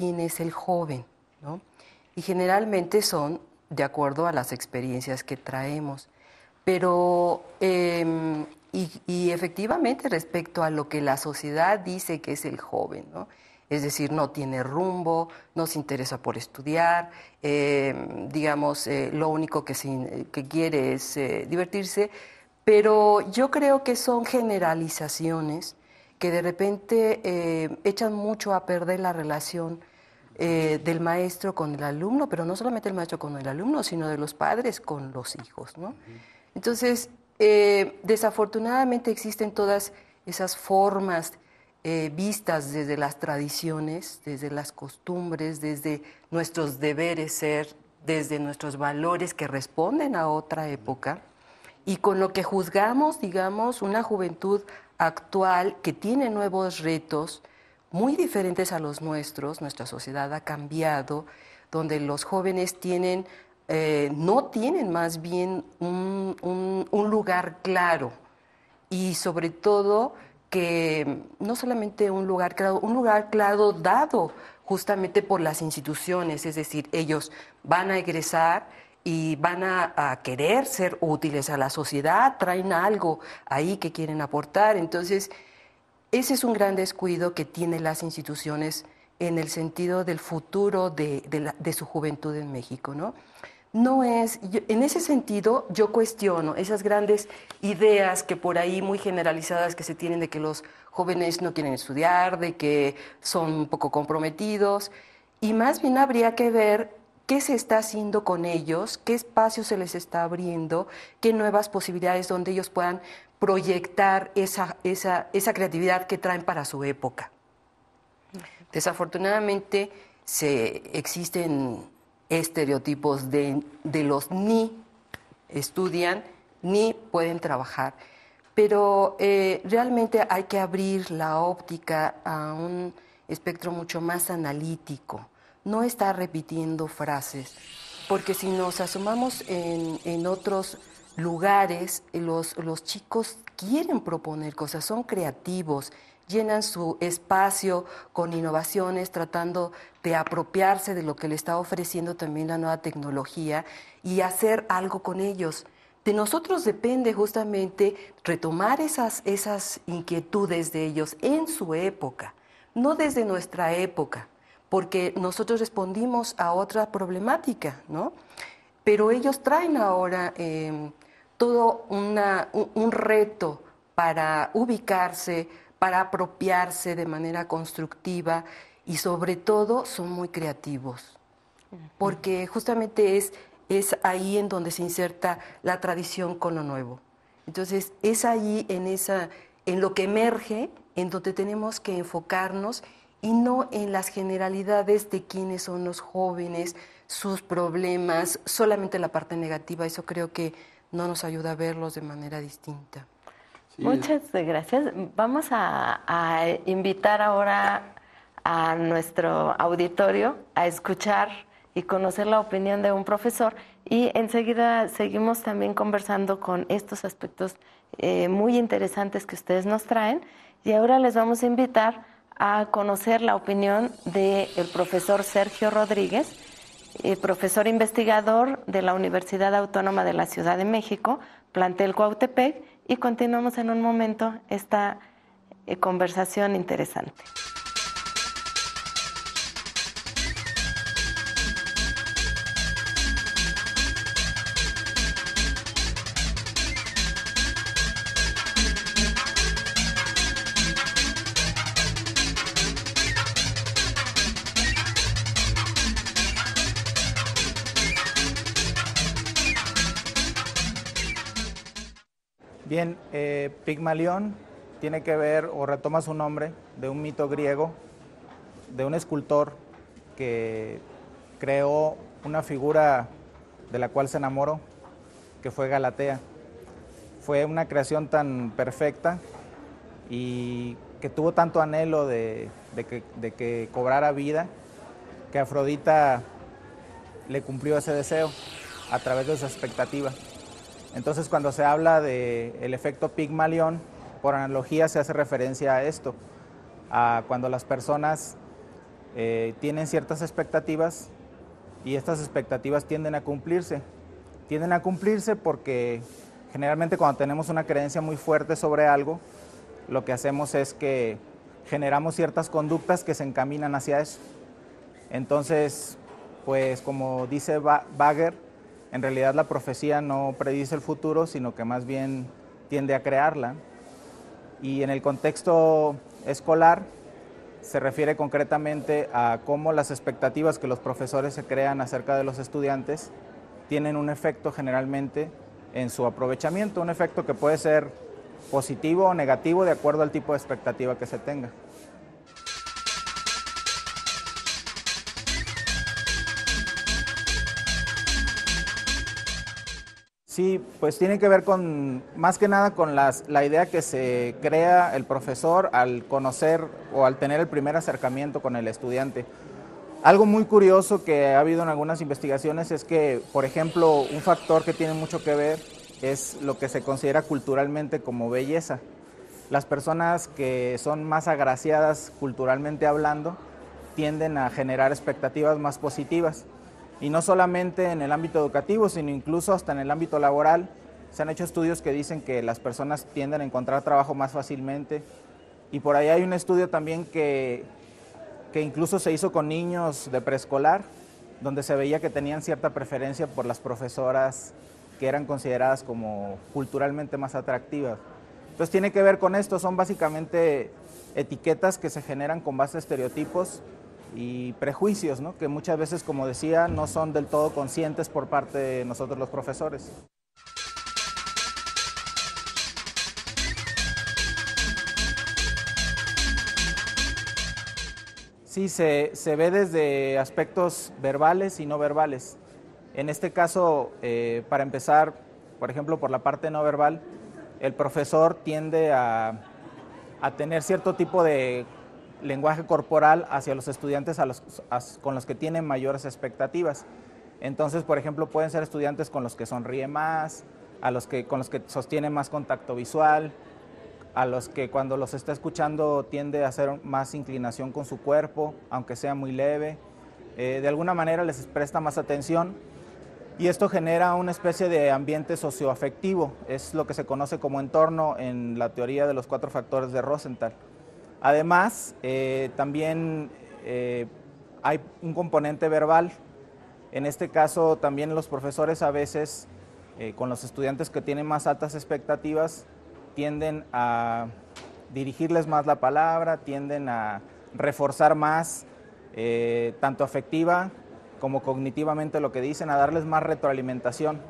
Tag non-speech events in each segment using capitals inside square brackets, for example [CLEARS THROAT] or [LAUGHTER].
quién es el joven, ¿no? Y generalmente son de acuerdo a las experiencias que traemos. Pero, em, y, efectivamente respecto a lo que la sociedad dice que es el joven, ¿no? Es decir, no tiene rumbo, no se interesa por estudiar, em, digamos, eh, lo único que, que quiere es eh, divertirse. Pero yo creo que son generalizaciones que de repente eh, echan mucho a perder la relación eh, del maestro con el alumno, pero no solamente el maestro con el alumno, sino de los padres con los hijos. Entonces, eh, desafortunadamente existen todas esas formas eh, vistas desde las tradiciones, desde las costumbres, desde nuestros deberes ser, desde nuestros valores que responden a otra época, y con lo que juzgamos, digamos, una juventud actual que tiene nuevos retos, muy diferentes a los nuestros, nuestra sociedad ha cambiado, donde los jóvenes tienen, eh, no tienen más bien un, lugar claro y sobre todo que no solamente un lugar claro, un lugar claro dado justamente por las instituciones, es decir, ellos van a egresar y van a, a, querer ser útiles a la sociedad, traen algo ahí que quieren aportar. Entonces, ese es un gran descuido que tienen las instituciones en el sentido del futuro de, su juventud en México, ¿no? No es, en ese sentido yo cuestiono esas grandes ideas que por ahí muy generalizadas que se tienen de que los jóvenes no quieren estudiar, de que son poco comprometidos, y más bien habría que ver qué se está haciendo con ellos, qué espacio se les está abriendo, qué nuevas posibilidades donde ellos puedan proyectar esa, esa, creatividad que traen para su época. Desafortunadamente se existen estereotipos de, los ni estudian ni pueden trabajar. Pero eh, realmente hay que abrir la óptica a un espectro mucho más analítico, no estar repitiendo frases, porque si nos asomamos en, en otros lugares, los, los chicos quieren proponer cosas, son creativos, llenan su espacio con innovaciones, tratando de apropiarse de lo que le está ofreciendo también la nueva tecnología y hacer algo con ellos. De nosotros depende justamente retomar esas, esas inquietudes de ellos en su época, no desde nuestra época, porque nosotros respondimos a otra problemática, ¿no? pero ellos traen ahora em, todo un, reto para ubicarse, para apropiarse de manera constructiva y sobre todo son muy creativos, porque justamente es, es ahí en donde se inserta la tradición con lo nuevo. Entonces es ahí en, esa, en lo que emerge, en donde tenemos que enfocarnos y no en las generalidades de quiénes son los jóvenes, sus problemas, solamente la parte negativa. Eso creo que no nos ayuda a verlos de manera distinta. Muchas gracias. Vamos a, invitar ahora a nuestro auditorio a escuchar y conocer la opinión de un profesor y enseguida seguimos también conversando con estos aspectos eh, muy interesantes que ustedes nos traen y ahora les vamos a invitar a conocer la opinión del profesor Sergio Rodríguez eh, profesor investigador de la Universidad Autónoma de la Ciudad de México, plantel Cuautepec, y continuamos en un momento esta eh, conversación interesante. Bien, eh, Pigmalión tiene que ver o retoma su nombre de un mito griego, de un escultor que creó una figura de la cual se enamoró, que fue Galatea. Fue una creación tan perfecta y que tuvo tanto anhelo de, que, de que cobrara vida, que Afrodita le cumplió ese deseo a través de su expectativa. Entonces cuando se habla del el efecto Pigmalión, por analogía se hace referencia a esto, a cuando las personas eh, tienen ciertas expectativas y estas expectativas tienden a cumplirse. Tienden a cumplirse porque generalmente cuando tenemos una creencia muy fuerte sobre algo, lo que hacemos es que generamos ciertas conductas que se encaminan hacia eso. Entonces, pues como dice Bagger, en realidad la profecía no predice el futuro, sino que más bien tiende a crearla. Y en el contexto escolar se refiere concretamente a cómo las expectativas que los profesores se crean acerca de los estudiantes tienen un efecto generalmente en su aprovechamiento, un efecto que puede ser positivo o negativo de acuerdo al tipo de expectativa que se tenga. Sí, pues tiene que ver con, más que nada con la idea que se crea el profesor al conocer o al tener el primer acercamiento con el estudiante. Algo muy curioso que ha habido en algunas investigaciones es que, por ejemplo, un factor que tiene mucho que ver es lo que se considera culturalmente como belleza. Las personas que son más agraciadas culturalmente hablando tienden a generar expectativas más positivas. Y no solamente en el ámbito educativo, sino incluso hasta en el ámbito laboral. Se han hecho estudios que dicen que las personas tienden a encontrar trabajo más fácilmente. Y por ahí hay un estudio también que, que incluso se hizo con niños de preescolar, donde se veía que tenían cierta preferencia por las profesoras que eran consideradas como culturalmente más atractivas. Entonces tiene que ver con esto, son básicamente etiquetas que se generan con base a estereotipos y prejuicios, ¿no? que muchas veces, como decía, no son del todo conscientes por parte de nosotros los profesores. Sí, se, ve desde aspectos verbales y no verbales. En este caso, eh, para empezar, por ejemplo, por la parte no verbal, el profesor tiende a, a tener cierto tipo de lenguaje corporal hacia los estudiantes con los que tienen mayores expectativas. Entonces, por ejemplo, pueden ser estudiantes con los que sonríe más, a los que, con los que sostiene más contacto visual, a los que cuando los está escuchando tiende a hacer más inclinación con su cuerpo, aunque sea muy leve. Eh, de alguna manera les presta más atención y esto genera una especie de ambiente socioafectivo. Es lo que se conoce como entorno en la teoría de los cuatro factores de Rosenthal. Además, eh, también eh, hay un componente verbal. En este caso, también los profesores a veces, eh, con los estudiantes que tienen más altas expectativas, tienden a dirigirles más la palabra, tienden a reforzar más, tanto afectiva como cognitivamente lo que dicen, a darles más retroalimentación.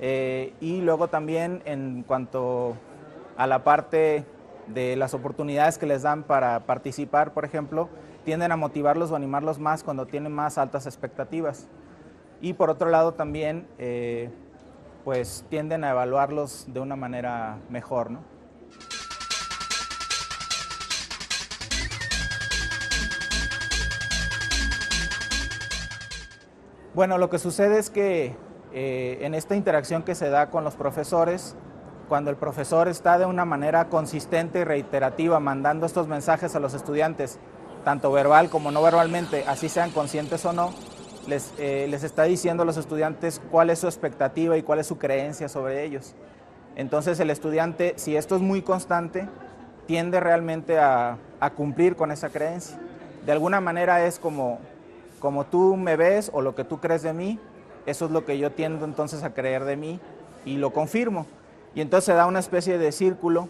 y luego también en cuanto a la parte de las oportunidades que les dan para participar, por ejemplo, tienden a motivarlos o animarlos más cuando tienen más altas expectativas. Y por otro lado también, eh, pues tienden a evaluarlos de una manera mejor, Bueno, lo que sucede es que eh, en esta interacción que se da con los profesores, cuando el profesor está de una manera consistente y reiterativa mandando estos mensajes a los estudiantes, tanto verbal como no verbalmente, así sean conscientes o no, les, eh, les está diciendo a los estudiantes cuál es su expectativa y cuál es su creencia sobre ellos. Entonces el estudiante, si esto es muy constante, tiende realmente a, a cumplir con esa creencia. De alguna manera es como, como tú me ves o lo que tú crees de mí, eso es lo que yo tiendo entonces a creer de mí y lo confirmo. Y entonces se da una especie de círculo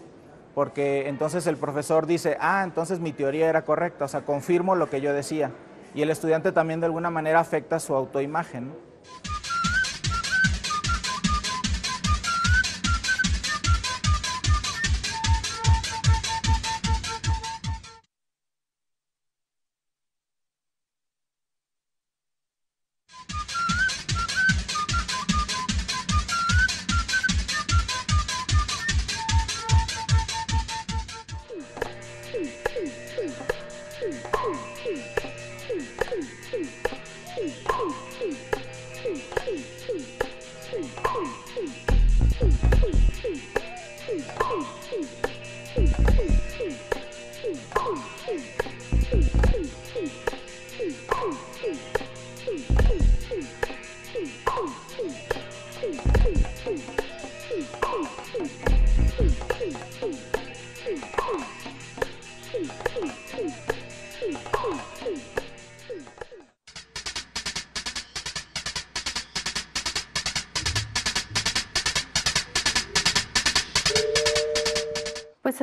porque entonces el profesor dice, ah, entonces mi teoría era correcta, o sea, confirmo lo que yo decía. Y el estudiante también de alguna manera afecta su autoimagen.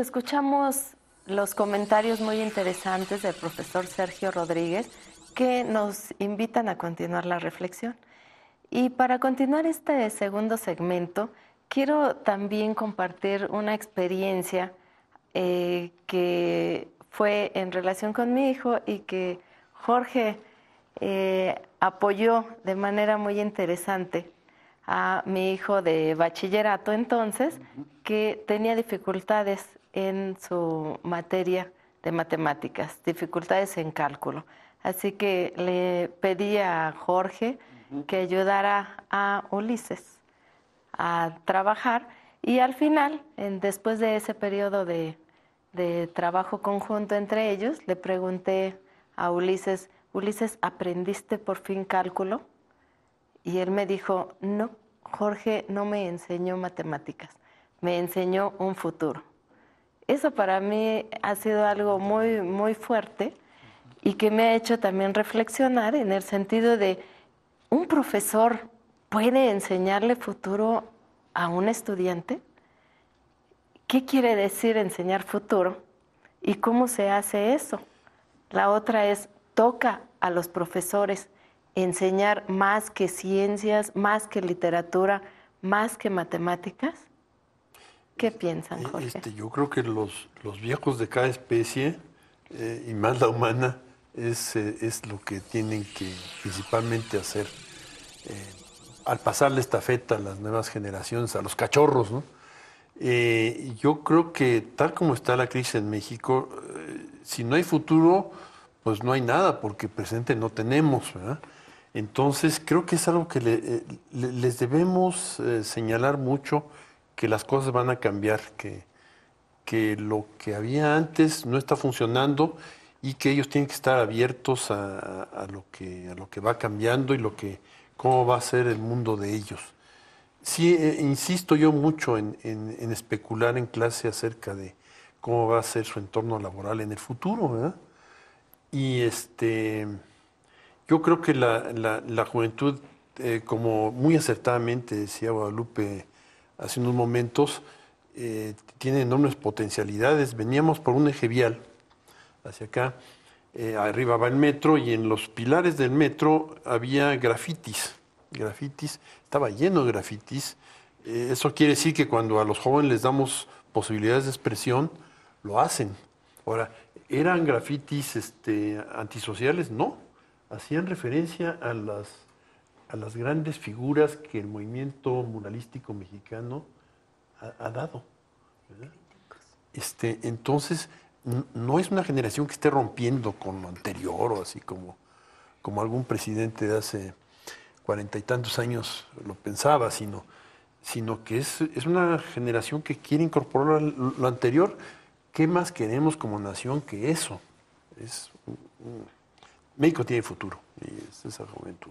escuchamos los comentarios muy interesantes del profesor Sergio Rodríguez que nos invitan a continuar la reflexión. Y para continuar este segundo segmento, quiero también compartir una experiencia eh, que fue en relación con mi hijo y que Jorge eh, apoyó de manera muy interesante a mi hijo de bachillerato entonces, que tenía dificultades en su materia de matemáticas, dificultades en cálculo. Así que le pedí a Jorge que ayudara a Ulises a trabajar y al final, después de ese periodo de trabajo conjunto entre ellos, le pregunté a Ulises, Ulises, ¿aprendiste por fin cálculo? Y él me dijo, no, Jorge no me enseñó matemáticas, me enseñó un futuro. Eso para mí ha sido algo muy, muy fuerte y que me ha hecho también reflexionar en el sentido de un profesor puede enseñarle futuro a un estudiante. ¿Qué quiere decir enseñar futuro? ¿Y cómo se hace eso? La otra es, toca a los profesores enseñar más que ciencias, más que literatura, más que matemáticas. ¿Qué piensan, e-, Jorge? Este, yo creo que los, los viejos de cada especie, eh, y más la humana, eh, es, lo que tienen que principalmente hacer. Eh, al pasarle esta feta a las nuevas generaciones, a los cachorros, ¿no? yo creo que tal como está la crisis en México, si no hay futuro, pues no hay nada, porque presente no tenemos, Entonces creo que es algo que les debemos señalar mucho que las cosas van a cambiar, que, que lo que había antes no está funcionando y que ellos tienen que estar abiertos a, lo, que, a lo que va cambiando y lo que, cómo va a ser el mundo de ellos. Sí, eh, insisto yo mucho en, especular en clase acerca de cómo va a ser su entorno laboral en el futuro, ¿verdad? Y este, yo creo que la, juventud, eh, como muy acertadamente decía Guadalupe hace unos momentos, eh, tiene enormes potencialidades. Veníamos por un eje vial hacia acá, eh, arriba va el metro y en los pilares del metro había grafitis, grafitis, estaba lleno de grafitis. Eh, eso quiere decir que cuando a los jóvenes les damos posibilidades de expresión, lo hacen. Ahora, ¿eran grafitis este, antisociales? No, hacían referencia a las a las grandes figuras que el movimiento muralístico mexicano ha, dado. Este, entonces, no es una generación que esté rompiendo con lo anterior o así como, como algún presidente de hace cuarenta y tantos años lo pensaba, sino, sino que es, es una generación que quiere incorporar lo anterior. ¿Qué más queremos como nación que eso? Es, México tiene futuro y es esa juventud.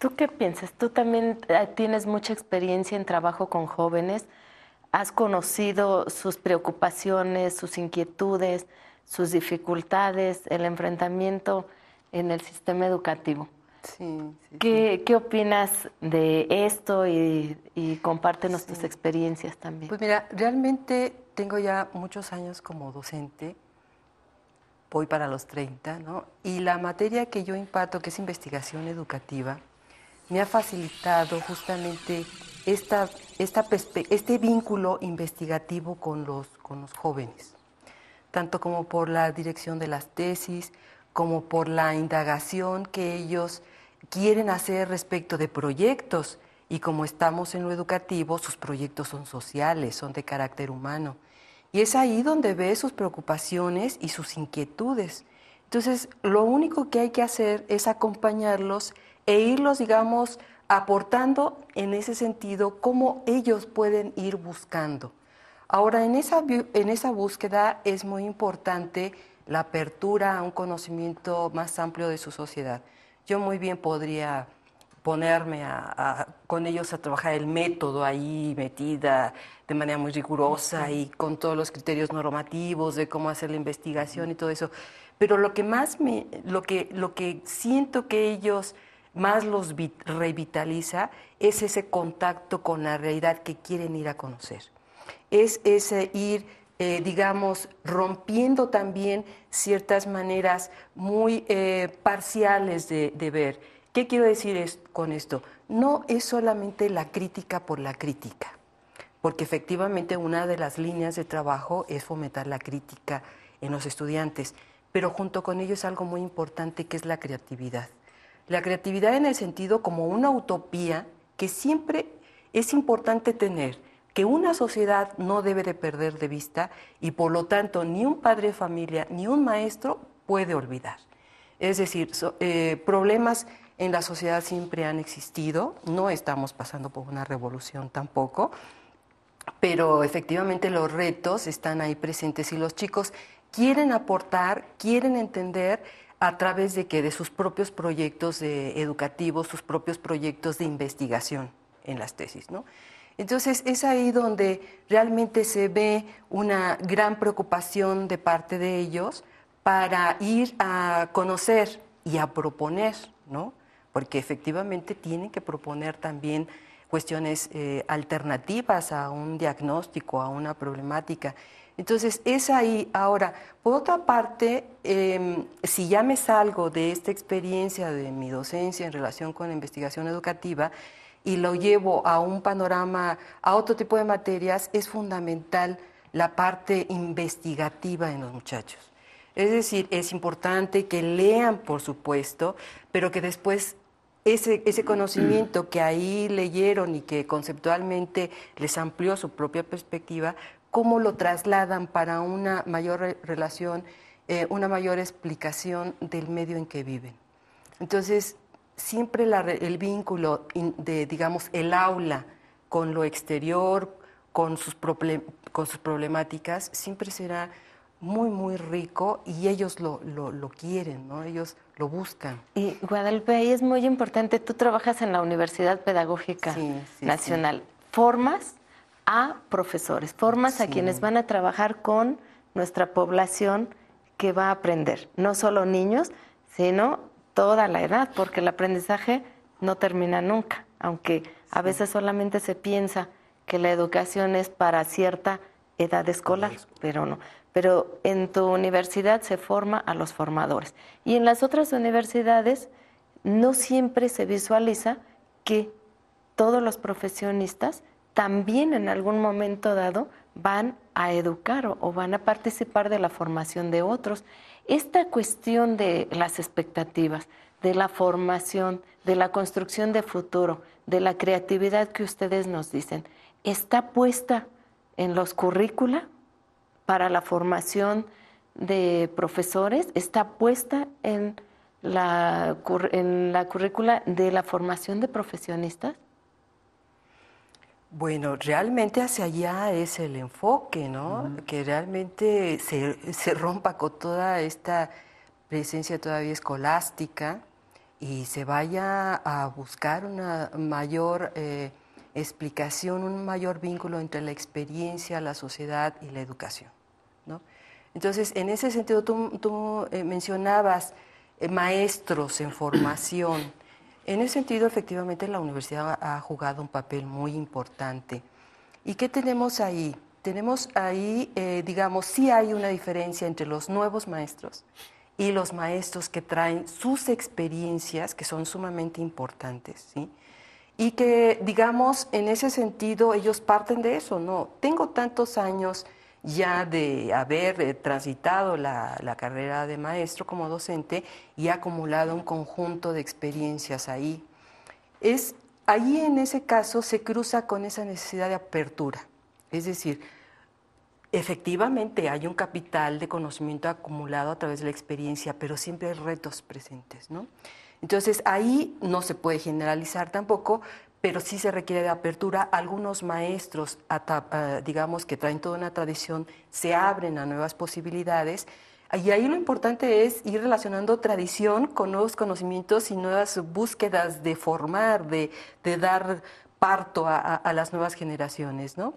¿Tú qué piensas? Tú también eh, tienes mucha experiencia en trabajo con jóvenes. Has conocido sus preocupaciones, sus inquietudes, sus dificultades, el enfrentamiento en el sistema educativo. Sí, ¿Qué, opinas de esto y, y compártenos tus experiencias también? Pues mira, realmente tengo ya muchos años como docente, voy para los 30, ¿no? Y la materia que yo imparto, que es investigación educativa, me ha facilitado justamente esta, este vínculo investigativo con los, con los jóvenes, tanto como por la dirección de las tesis, como por la indagación que ellos quieren hacer respecto de proyectos. Y como estamos en lo educativo, sus proyectos son sociales, son de carácter humano. Y es ahí donde ve sus preocupaciones y sus inquietudes. Entonces, lo único que hay que hacer es acompañarlos e irlos, digamos, aportando en ese sentido cómo ellos pueden ir buscando. Ahora, en esa, en esa búsqueda es muy importante la apertura a un conocimiento más amplio de su sociedad. Yo muy bien podría ponerme a, con ellos a trabajar el método ahí metida de manera muy rigurosa y con todos los criterios normativos de cómo hacer la investigación y todo eso. Pero lo que más me, lo que, lo que siento que ellos más los revitaliza es ese contacto con la realidad que quieren ir a conocer. Es ese ir, eh, digamos, rompiendo también ciertas maneras muy eh, parciales de, ver. ¿Qué quiero decir con esto? No es solamente la crítica por la crítica, porque efectivamente una de las líneas de trabajo es fomentar la crítica en los estudiantes, pero junto con ello es algo muy importante que es la creatividad la creatividad en el sentido como una utopía que siempre es importante tener, que una sociedad no debe de perder de vista y por lo tanto ni un padre de familia ni un maestro puede olvidar. Es decir, eh, problemas en la sociedad siempre han existido, no estamos pasando por una revolución tampoco, pero efectivamente los retos están ahí presentes y los chicos quieren aportar, quieren entender, a través de que de sus propios proyectos educativos, sus propios proyectos de investigación en las tesis, Entonces es ahí donde realmente se ve una gran preocupación de parte de ellos para ir a conocer y a proponer, Porque efectivamente tienen que proponer también cuestiones eh, alternativas a un diagnóstico, a una problemática. Entonces, es ahí. Ahora, por otra parte, em, si ya me salgo de esta experiencia de mi docencia en relación con la investigación educativa y lo llevo a un panorama, a otro tipo de materias, es fundamental la parte investigativa en los muchachos. Es decir, es importante que lean, por supuesto, pero que después ese, ese, conocimiento que ahí leyeron y que conceptualmente les amplió su propia perspectiva, cómo lo trasladan para una mayor relación, eh, una mayor explicación del medio en que viven. Entonces, siempre el vínculo de, digamos, el aula con lo exterior, con sus, con sus problemáticas, siempre será muy, muy rico y ellos lo, lo, lo quieren, ¿no? Ellos lo buscan. Y Guadalupe, ahí es muy importante, tú trabajas en la Universidad Pedagógica Nacional. ¿Formas a profesores, formas a quienes van a trabajar con nuestra población que va a aprender, no solo niños, sino toda la edad, porque el aprendizaje no termina nunca, aunque a veces solamente se piensa que la educación es para cierta edad escolar, pero no. Pero en tu universidad se forma a los formadores. Y en las otras universidades no siempre se visualiza que todos los profesionistas también en algún momento dado van a educar o, van a participar de la formación de otros. Esta cuestión de las expectativas, de la formación, de la construcción de futuro, de la creatividad que ustedes nos dicen, está puesta en los currícula para la formación de profesores, está puesta en en la currícula de la formación de profesionistas? Bueno, realmente hacia allá es el enfoque, ¿no? Que realmente se, se, rompa con toda esta presencia todavía escolástica y se vaya a buscar una mayor eh, explicación, un mayor vínculo entre la experiencia, la sociedad y la educación, ¿no? Entonces, en ese sentido, tú, eh, mencionabas eh, maestros en formación. En ese sentido, efectivamente, la universidad ha jugado un papel muy importante. ¿Y qué tenemos ahí? Tenemos ahí, eh, digamos, sí hay una diferencia entre los nuevos maestros y los maestros que traen sus experiencias, que son sumamente importantes, ¿sí? Y que, digamos, en ese sentido, ellos parten de eso, ¿no? Tengo tantos años ya de haber eh, transitado la, carrera de maestro como docente y ha acumulado un conjunto de experiencias ahí. Es, ahí en ese caso se cruza con esa necesidad de apertura, es decir, efectivamente hay un capital de conocimiento acumulado a través de la experiencia, pero siempre hay retos presentes, ¿no? Entonces ahí no se puede generalizar tampoco, pero sí se requiere de apertura. Algunos maestros, digamos, que traen toda una tradición, se abren a nuevas posibilidades. Y ahí lo importante es ir relacionando tradición con nuevos conocimientos y nuevas búsquedas de formar, de, de dar parto a, las nuevas generaciones, ¿no?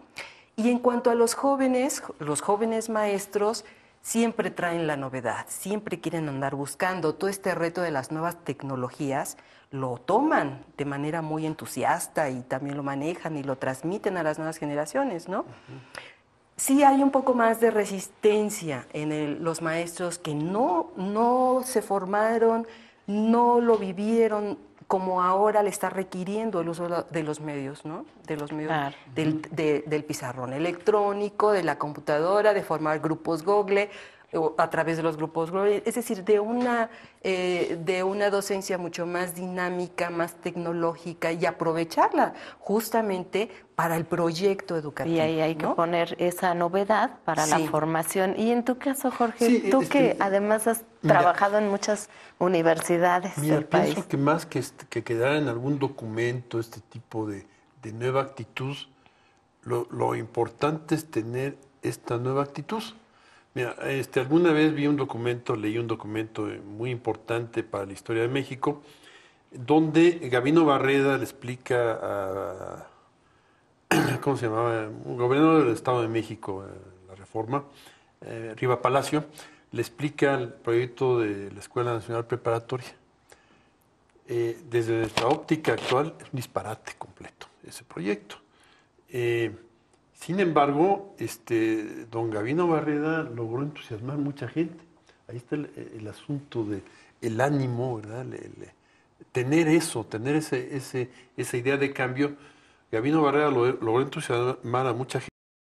Y en cuanto a los jóvenes, los jóvenes maestros, siempre traen la novedad, siempre quieren andar buscando. Todo este reto de las nuevas tecnologías lo toman de manera muy entusiasta y también lo manejan y lo transmiten a las nuevas generaciones, ¿no? Sí hay un poco más de resistencia en los maestros que no, no se formaron, no lo vivieron, como ahora le está requiriendo el uso de los medios, ¿no? De los medios, del, pizarrón electrónico, de la computadora, de formar grupos Google a través de los grupos Google, es decir, de una, eh, de una docencia mucho más dinámica, más tecnológica y aprovecharla justamente para el proyecto educativo. Y ahí hay que poner esa novedad para la formación. Y en tu caso, Jorge, tú que, que además has trabajado en muchas universidades mira, del pienso que más que, quedara que quedar en algún documento este tipo de, nueva actitud, lo, importante es tener esta nueva actitud. Mira, este, alguna vez vi un documento, leí un documento eh, muy importante para la historia de México, donde Gabino Barreda le explica a, [CLEARS THROAT] ¿cómo se llamaba? Un gobernador del Estado de México, eh, la reforma, eh, Riva Palacio, le explica el proyecto de la Escuela Nacional Preparatoria. Eh, desde nuestra óptica actual es un disparate completo ese proyecto. Eh, sin embargo, este, don Gavino Barrera logró entusiasmar mucha gente. Ahí está el, asunto del ánimo, ¿verdad? tener eso, tener esa idea de cambio. Gavino Barrera logró entusiasmar a mucha gente.